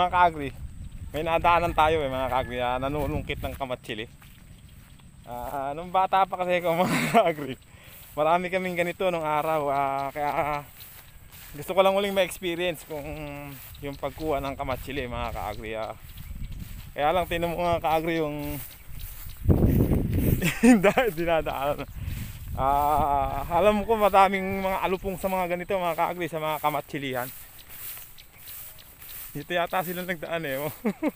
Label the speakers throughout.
Speaker 1: mga kaagri may nadaanan tayo eh mga kaagri na ah, nanunungkit ng kamatsili uh, ah, nung bata pa kasi ako mga kaagri marami kaming ganito nung araw uh, kaya uh, gusto ko lang uling ma-experience kung yung pagkuha ng kamatsili mga kaagri uh, kaya lang tinan mo mga kaagri yung dinadaanan uh, alam ko madaming mga alupong sa mga ganito mga kaagri sa mga kamatsilihan dito yata sila nagdaan eh. Oh.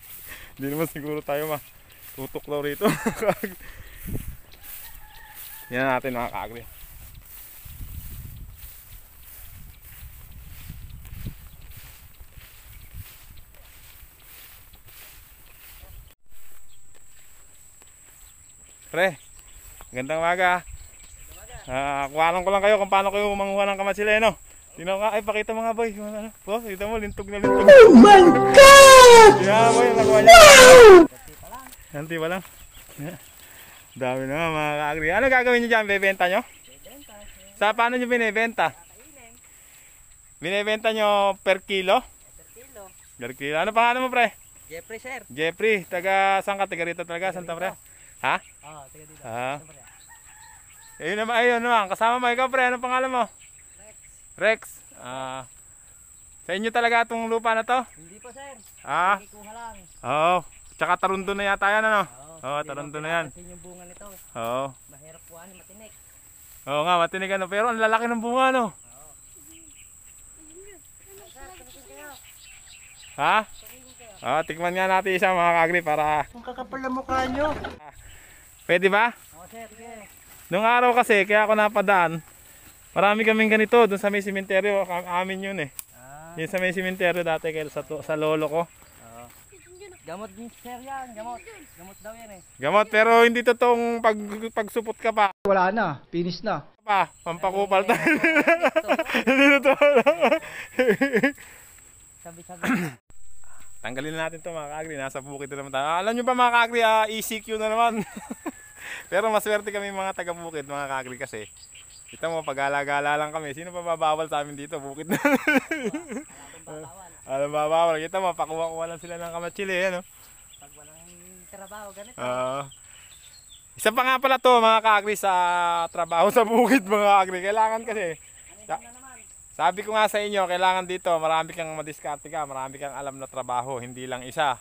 Speaker 1: Hindi naman siguro tayo ma tutok daw rito. Yan natin mga Pre, gandang maga. Gandang ah, maga. Uh, ko lang kayo kung paano kayo manguha ng kamatsile, Tinaw nga, ay pakita mga boy. Ano? Oh, kita mo, lintog na lintog. Oh my God! Yeah, boy, yung nakuha niya. Wow! Nanti pa lang. Dami na nga mga kaagri. Ano gagawin nyo dyan? Bebenta nyo? Bebenta. Sa paano nyo binibenta? Binibenta nyo per kilo? Per kilo. Per kilo. Ano pangalan mo pre? Jeffrey sir. Jeffrey, taga saan ka? Taga rito talaga? Santa Maria? Ha? Oo, ah, taga dito. Ah. Ayun naman, ayun naman. Kasama mo ikaw pre, ano pangalan mo? Rex, ah, sa inyo talaga itong lupa na to? Hindi pa sir. Ah? Kikuha lang. Oo. Tsaka tarundo na yata yan ano? Oo, hindi tarundo na yan. Hindi yung bunga nito. Oo. Mahirap po ano, matinik. Oo nga, matinik ano. Pero ang lalaki ng bunga ano? Oo. Ha? Ah, tikman nga natin isa mga kagri para... Ang kakapal na mukha nyo. Pwede ba? Oo sir, sige. Nung araw kasi, kaya ako napadaan, Marami kaming ganito doon sa may sementeryo, amin 'yun eh. Ah. Yun sa may sementeryo dati kay sa, sa lolo ko. Uh, gamot din sir yan, gamot. Gamot daw yan eh. Gamot pero hindi to tong pag pagsupot ka pa. Wala na, finish na. Pa, pampakupal tayo. Hindi totoo. Sabi-sabi. Tanggalin natin 'to mga kaagri, nasa bukid na naman tayo. Ah, alam niyo ba mga kaagri, ah, ECQ na naman. pero maswerte kami mga taga-bukid mga kaagri kasi Kita mo, pag-alagala lang kami. Sino pa babawal sa amin dito? Bukit na. Alam ba bawal? Kita mo, pakuha-kuha lang sila ng kamatsili. Ano? Pag walang trabaho, ganito. Oo. Uh, isa pa nga pala to mga kaagri sa trabaho sa bukid mga kaagri. Kailangan kasi. Sa, ano sabi ko nga sa inyo, kailangan dito marami kang madiskarte ka, marami kang alam na trabaho, hindi lang isa.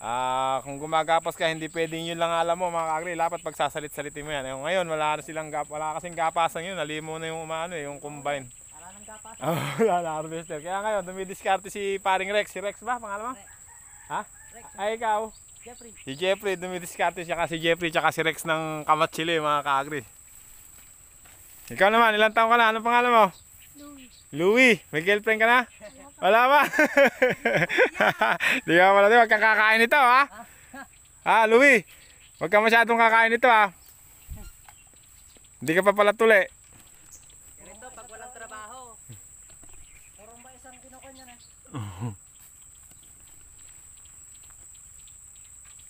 Speaker 1: Ah, kung gumagapas ka, hindi pwedeng yun lang alam mo mga kaagri. Dapat pagsasalit-salitin mo yan. Eh, ngayon, wala na silang gap, wala kasing gapasan yun. Nalimo na yung umano eh, yung combine. Wala nang gapasan. Oh, ah, wala na harvester. Kaya ngayon, dumidiskarte si paring Rex. Si Rex ba? Pangalan mo? Ha? Rex. Ay, ah, ikaw? Jeffrey. Si Jeffrey, dumidiskarte siya kasi Jeffrey tsaka si Rex ng kamat kamatsili mga kaagri. Ikaw naman, ilang taong ka na? Ano pangalan mo? Louis. Louis, may girlfriend ka na? Wala ba? Di ka pala, huwag kang kakain ito ha. Ha, Louie, huwag kang masyadong kakain ito ha. Hindi ka pa pala tuli. Ganito, pag walang trabaho. Purong ba isang kinukuha niya na?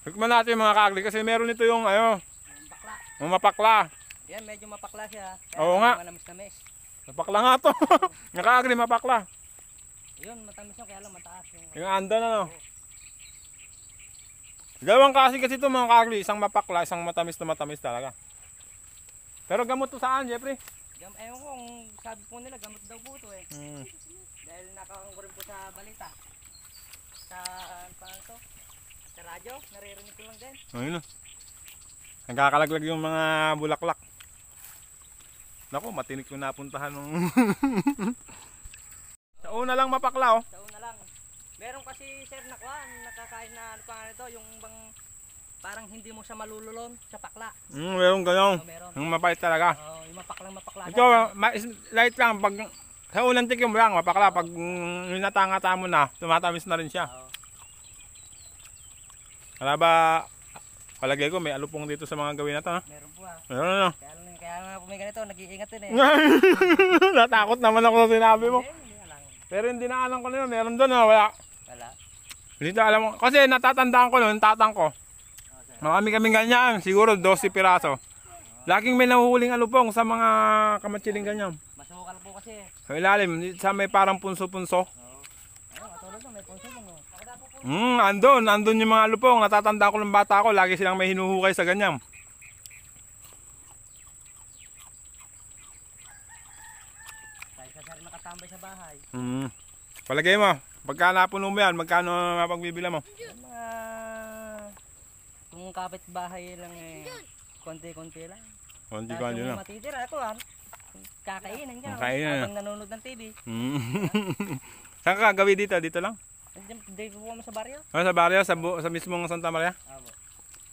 Speaker 1: Tikman natin mga kaagli kasi meron nito yung ayo. Mapakla. Yung mapakla. Yan, medyo mapakla siya. Oo nga. Manamis-namis. Mapakla nga to. Nakaagli mapakla. Yun, matamis yun, kaya lang mataas. Yung, yung andan ano? Dalawang kasi kasi ito mga kagli, isang mapakla, isang matamis na matamis talaga. Pero gamot to saan, Jeffrey? Gam eh ko, sabi po nila gamot daw po ito eh. Hmm. Dahil nakakang ko rin po sa balita. Sa, ano pa ito? Sa radyo, naririnig ko lang din. Ayun na. Oh. Nagkakalaglag yung mga bulaklak. Nako, matinik yung napuntahan ng Sa una lang mapakla oh. Sa una lang. Meron kasi sir na kwan, nakakain na ano pa nga nito, yung bang parang hindi mo siya malululon sa pakla. Mm, meron ganyan. Oh, Yung mapait talaga. Oo, oh, yung mapaklang mapakla. Ito, ma light lang. Pag, sa unang tikim lang, mapakla. Oh. Pag mm, natangata mo na, tumatamis na rin siya. Oo. Oh. Wala palagay ko may alupong dito sa mga gawin nato Ha? Meron po ha. Meron na. Ano? Kaya, kaya nga po may ganito, nag-iingat din eh. Natakot naman ako sa sinabi mo. Okay. Pero yung dinaanan ko na yun, meron doon ha, ah. wala. Wala. Hindi na alam mo. Kasi natatandaan ko noon, tatang ko. Marami kaming ganyan, siguro 12 piraso. Laging may nahuhuling alupong sa mga kamatsiling ganyan. Masukal po kasi. Sa ilalim, sa may parang punso-punso. Oh. Hmm, andun, andun yung mga alupong. Natatanda ko ng bata ko, lagi silang may hinuhukay sa ganyan. bahay. Mm. Palagay mo, pagka napuno mo yan, magkano mapagbibila mo? Mga... Kung bahay lang eh, konti-konti lang. Konti-konti lang. Matitira ako ah. Kakainin ka. Kakainin. Habang nanonood ng TV. Mm. Saan ka gawin dito? Dito lang? Dito po mo sa baryo. Oh, sa baryo? Sa, sa mismong Santa Maria? Apo.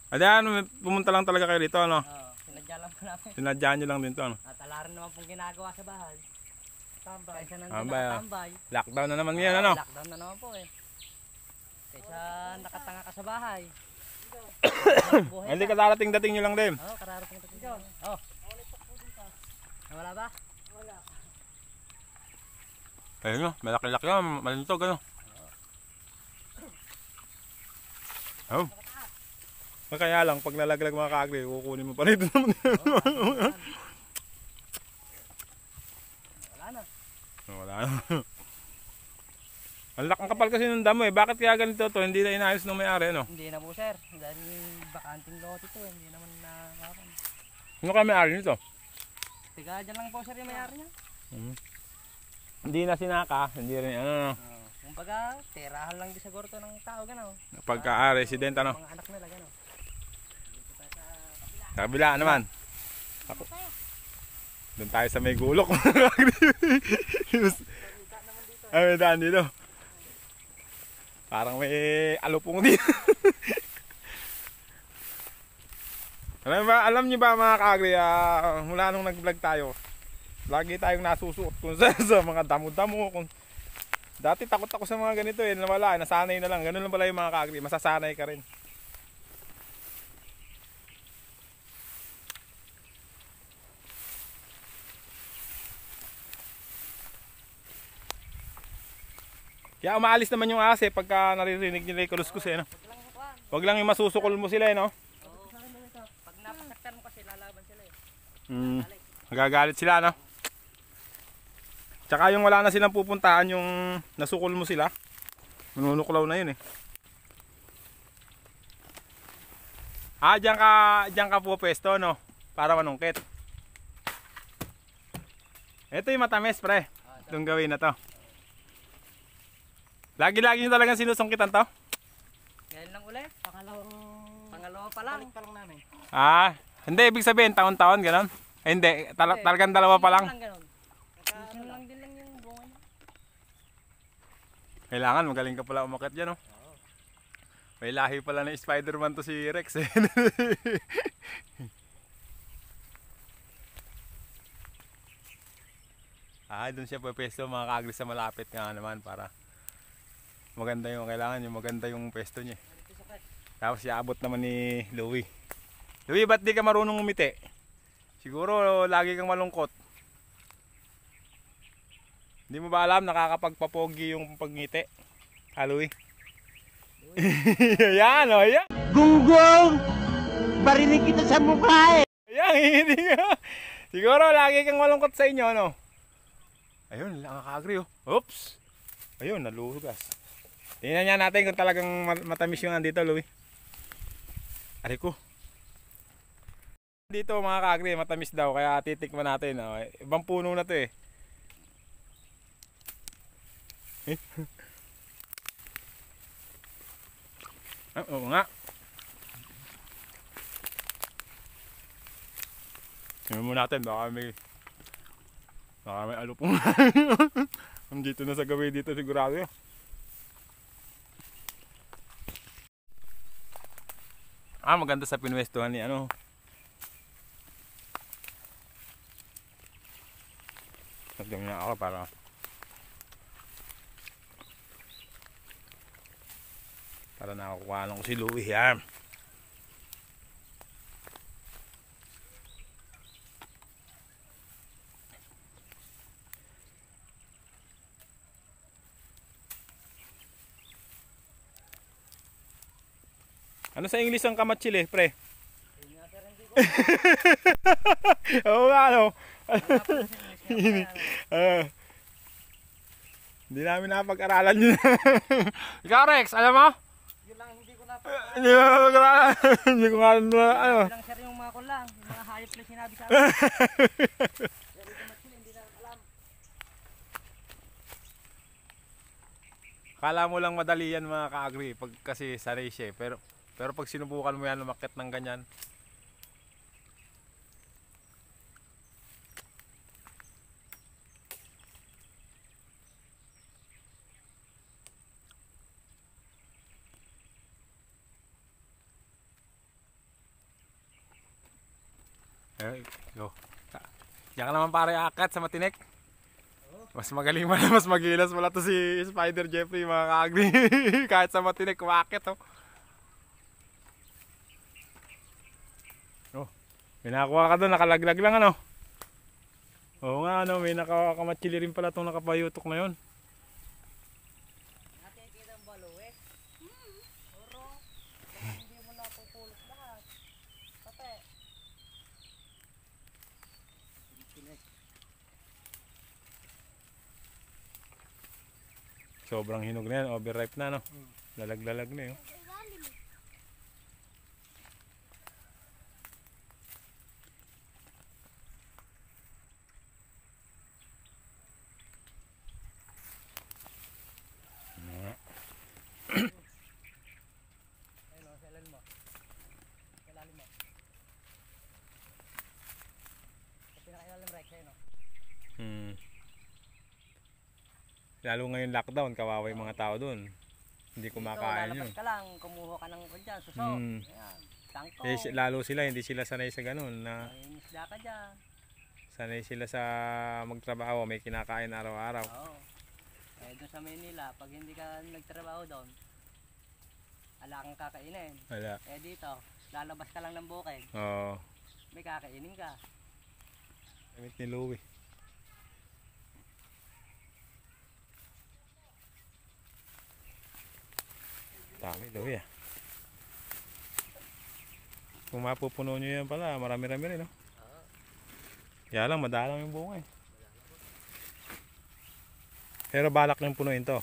Speaker 1: Ada, ano, pumunta lang talaga kayo dito, ano? Oo, sinadya lang po namin. Sinadya nyo lang dito, ano? At alaran naman pong ginagawa sa bahay. Tambay. Kaysa Tambay, ah. Lockdown na naman ngayon, ano? Lockdown na naman po eh. Kaysa nakatanga ka sa bahay. Hindi ka darating dating nyo lang din. Oo, oh, kararating natin. Ikaw. Oh. Wala ba? Wala. Ayun no, malaki-laki yan, ah. malintog ano. Oh. Kaya lang, pag nalaglag mga kaagri, kukunin mo pa rin. Oo, Wala Ang lakang kapal kasi ng damo eh. Bakit kaya ganito to? Hindi na inayos ng may-ari, no? Hindi na po, sir. Dahil bakanting lote ito eh. Hindi naman na... Ano kaya may-ari nito? Tiga dyan lang po, sir, yung may-ari niya. Hmm. Hindi na sinaka. Hindi rin, ano, no? Uh, oh, kumbaga, terahan lang din sa gorto ng tao, gano'n. Pagka-resident, ah, uh, ano? Mga anak nila, gano'n. Sa kabila naman. Ako. Doon tayo sa may gulok. Ay, may daan dito. Parang may alupong din. alam, ba, alam niyo ba mga kagri, uh, ah, mula nung nag-vlog tayo, lagi tayong nasusuot kung sa, sa mga damo-damo. Kung... Dati takot ako sa mga ganito eh, nawala, nasanay na lang. Ganun lang pala yung mga kagri, masasanay ka rin. Kaya umaalis naman yung ase eh, pagka naririnig nila yung kuluskus eh. No? Huwag lang yung masusukol mo sila eh. No? Pag napasaktan mo kasi lalaban sila eh. Mm. Magagalit sila no? Tsaka yung wala na silang pupuntahan yung nasukol mo sila. Manunuklaw na yun eh. Ah, diyan ka, diyan ka po pwesto no? Para manungkit. Ito yung matamis pre. Itong gawin na to. Lagi-lagi nyo talagang sinusungkitan to? Ngayon lang ulit. Pangalawa, hmm. pangalawa pa lang. Balik pa lang namin. Ah, hindi. Ibig sabihin, taon-taon, ganun? Eh, hindi. Tal talagang dalawa pa lang. Lang ganun. Kaka, lang din lang yung bunga Kailangan, magaling ka pala umakit dyan, oh. May lahi pala na Spider-Man to si Rex eh. ah, doon siya pwesto mga kaagri sa malapit nga naman para maganda yung kailangan yung maganda yung pwesto niya tapos iabot naman ni Louie Louie ba't di ka marunong umiti siguro lagi kang malungkot hindi mo ba alam nakakapagpapogi yung pagngiti ha Louie yan o oh, yan gunggong barinig kita sa mukha eh yan hindi ka siguro lagi kang malungkot sa inyo no ayun nakakagri oh oops ayun nalugas Tingnan niya natin kung talagang matamis yung andito, Louie. Ari ko. Dito mga kaagri, matamis daw. Kaya titikman natin. Oh. Ibang puno na to eh. eh? ah, oo nga. Tingnan mo natin. Baka may... Baka may alupong. Nandito na sa gawin dito sigurado yun. Ah, maganda sa pinwestuhan ni ano. Nagdami na ako para para nakakuha ng si Louie Ham. Ah. Ano sa English ang kamatsili, pre? Oo nga, ano? Hindi namin napag-aralan yun. Ikaw, Rex, alam mo? Yun lang, hindi ko napag-aralan. Hindi ko napag-aralan. Hindi ko nga, ano? Hindi lang, sir, yung mga ko lang. Yung mga hayop na sinabi sa akin. Kala mo lang madali yan mga ka agree pag kasi sa race eh. Pero pero pag sinubukan mo yan, lumakit ng ganyan. Eh, yo. Yan ka naman pare akat sa matinik. Mas magaling mo mas magilas wala to si Spider Jeffrey mga kaagri. Kahit sa matinik, umakit oh. May nakakuha ka doon, nakalaglag lang ano. Oo nga ano, may nakakamatsili rin pala itong nakapayutok na yun. Sobrang hinog na yan, overripe na no. Lalaglalag -lalag na yun. Eh, oh. Lalo ngayon lockdown, kawawa yung mga tao doon. Hindi kumakain Dito, yun. ka lang, kumuha ka ng kudyan, suso. Mm. Ayan, Eh, lalo sila, hindi sila sanay sa ganun na Ay, ka dyan. sanay sila sa magtrabaho, may kinakain araw-araw. Oo. Eh, doon sa Maynila, pag hindi ka nagtrabaho doon, ala kang kakainin. Wala. Eh dito, lalabas ka lang ng bukid, Oo. may kakainin ka. Damit ni Louie. Dami daw ya. Eh, ah. Kung mapupuno nyo yan pala, marami-rami rin, no? Kaya lang, madalang yung bunga eh. Pero balak nang punuin to.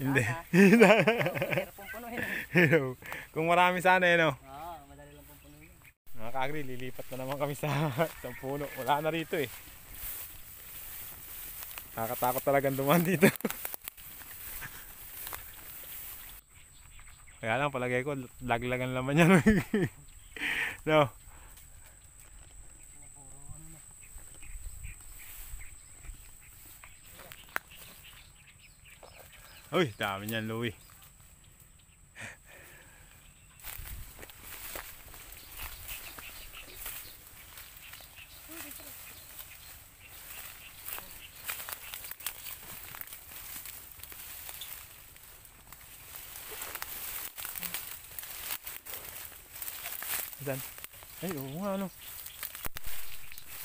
Speaker 1: Hindi. Kung marami sana eh, no? Oo, madali lang pupunuin. Mga kaagri, lilipat na naman kami sa, sa puno. Wala na rito eh. Nakakatakot talagang dumaan dito. Kaya lang palagay ko laglagan naman yan. no. Uy, dami niyan, Louie.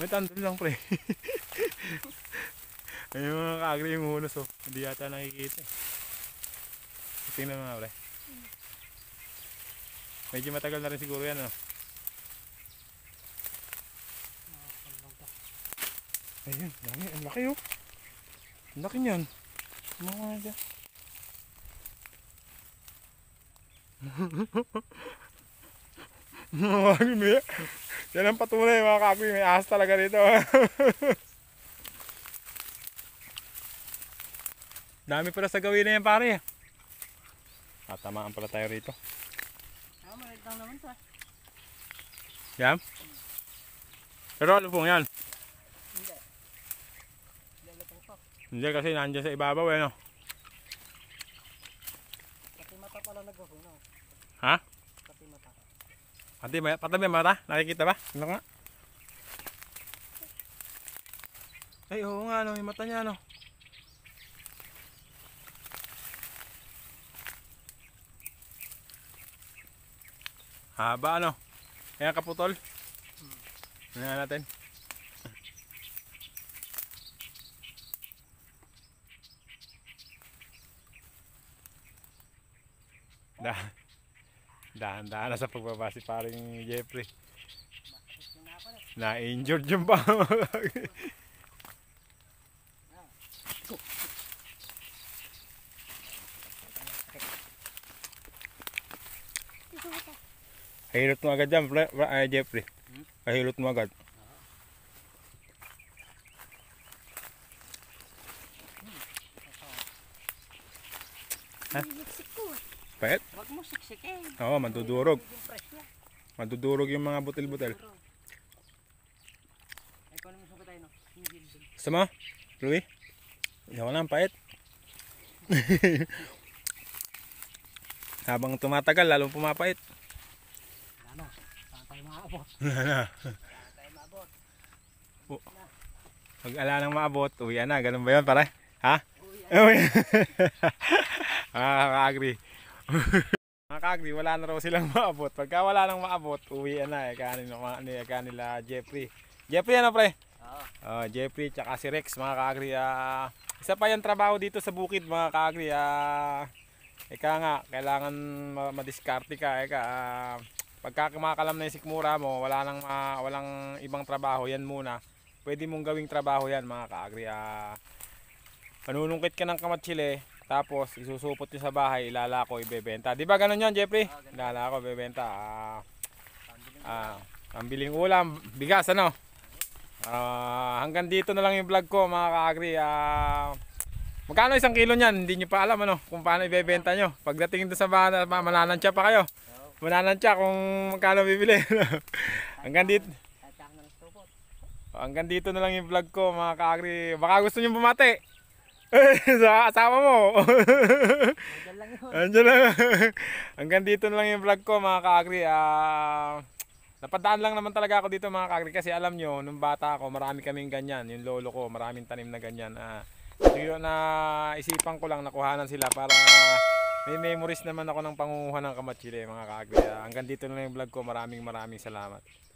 Speaker 1: gamit andun lang pre ayun mga kaagri yung hunos oh hindi yata nakikita eh. tingnan mo mga pre medyo matagal na rin siguro yan oh ayun dami ang laki oh ang laki niyan. mga Ano yan ang patunay mga kakoy. May ahas talaga dito. Dami pala sa gawin na yan pare. At tamaan pala tayo rito. Ah, malit lang naman to. Ah. Yan? Pero ano pong yan? Hindi. Hindi kasi nandiyan sa ibabaw eh no? Kasi mata pala nagpupunaw. Ha? Pati ba? Patabi ang mata? Nakikita ba? Ano nga? Ay, oo nga, no. mata niya, no. Haba, ano? Kaya kaputol. Ano natin? Dah. Dahan-dahan sa pagbaba si paring Jeffrey. Na-injured yung ba? Kahilot mo agad dyan, ay, eh, Jeffrey. Kahilot mo agad. Ha? Huh? Pahit? Huwag mo siksikin. Oo, mandudurog. Mandudurog yung mga butil-butil. Gusto mo? Louie? Iyaw lang, pahit. Habang tumatagal, lalong pumapait. Ano? Tatay maabot. Ano? Tatay maabot. Oh. Pag ala nang maabot, uwi na. Ganun ba yun, pare? Ha? Uwi. ah, agree Mga kagdi, wala na raw silang maabot. Pagka wala nang maabot, uwi na. Eka nila, eka nila Jeffrey. Jeffrey ano pre? Oo. Uh, ah. oh, Jeffrey tsaka si Rex mga kaagri. Uh, ah, isa pa yung trabaho dito sa bukid mga kaagri. Uh, ah. eka nga, kailangan madiskarte ka. Eka, uh, pagka kumakalam na yung sikmura mo, wala nang, uh, walang ibang trabaho, yan muna. Pwede mong gawing trabaho yan mga kaagri. Uh, panunungkit ka ng kamatsile, tapos isusupot nyo sa bahay, ilalako, ibebenta. 'Di ba ganun 'yon, Jeffrey? Oh, ah, ilalako, ibebenta. Ah, ah, pambiling ulam, bigas ano? Ah, hanggang dito na lang yung vlog ko, mga kaagri. Ah, magkano isang kilo niyan? Hindi niyo pa alam ano kung paano ibebenta nyo. Pagdating doon sa bahay, mananantya pa kayo. Mananantya kung magkano bibili. hanggang dito. Hanggang dito na lang yung vlog ko mga kaagri. Baka gusto nyo bumate. Eh, sa asawa mo. Andiyan lang yun. Andiyan Hanggang dito lang yung vlog ko mga ka-agri. uh, napadaan lang naman talaga ako dito mga ka-agri kasi alam nyo, nung bata ako marami kaming ganyan. Yung lolo ko, maraming tanim na ganyan. Ah, so na isipan ko lang, nakuhanan sila para may memories naman ako ng pangunguha ng kamatsili mga ka-agri. Ah, hanggang dito lang yung vlog ko. Maraming maraming salamat.